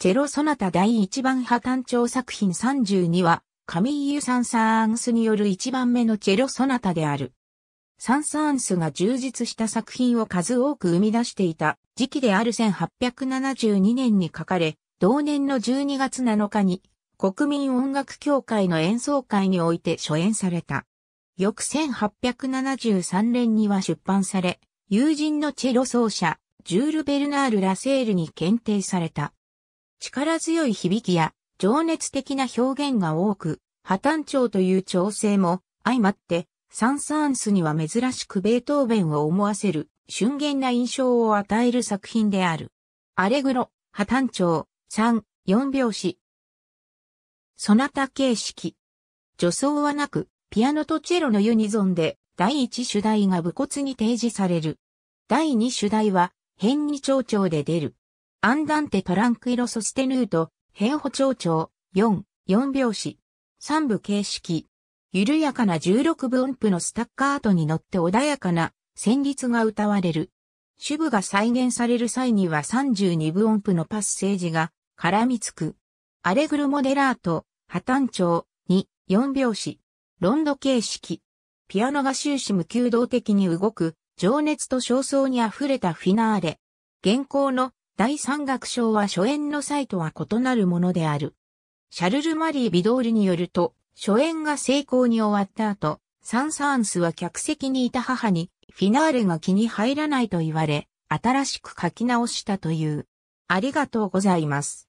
チェロ・ソナタ第1番破単調作品32は、カミーユ・サンサーンスによる1番目のチェロ・ソナタである。サンサーンスが充実した作品を数多く生み出していた時期である1872年に書かれ、同年の12月7日に国民音楽協会の演奏会において初演された。翌1873年には出版され、友人のチェロ奏者、ジュール・ベルナール・ラセールに検定された。力強い響きや情熱的な表現が多く、破綻調という調整も相まって、サン・サーンスには珍しくベートーベンを思わせる、瞬厳な印象を与える作品である。アレグロ、破綻調、3、4拍子。ソナタ形式。助走はなく、ピアノとチェロのユニゾンで、第1主題が武骨に提示される。第2主題は、変に蝶々で出る。アンダンテトランクイロソステヌート、変歩長調、4、4拍子。3部形式。緩やかな16分音符のスタッカートに乗って穏やかな旋律が歌われる。主部が再現される際には32分音符のパッセージが絡みつく。アレグルモデラート、破綻調、2、4拍子。ロンド形式。ピアノが終始無休動的に動く、情熱と焦燥に溢れたフィナーレ。現行の第三楽章は初演の際とは異なるものである。シャルル・マリー・ビドールによると、初演が成功に終わった後、サン・サーンスは客席にいた母に、フィナーレが気に入らないと言われ、新しく書き直したという。ありがとうございます。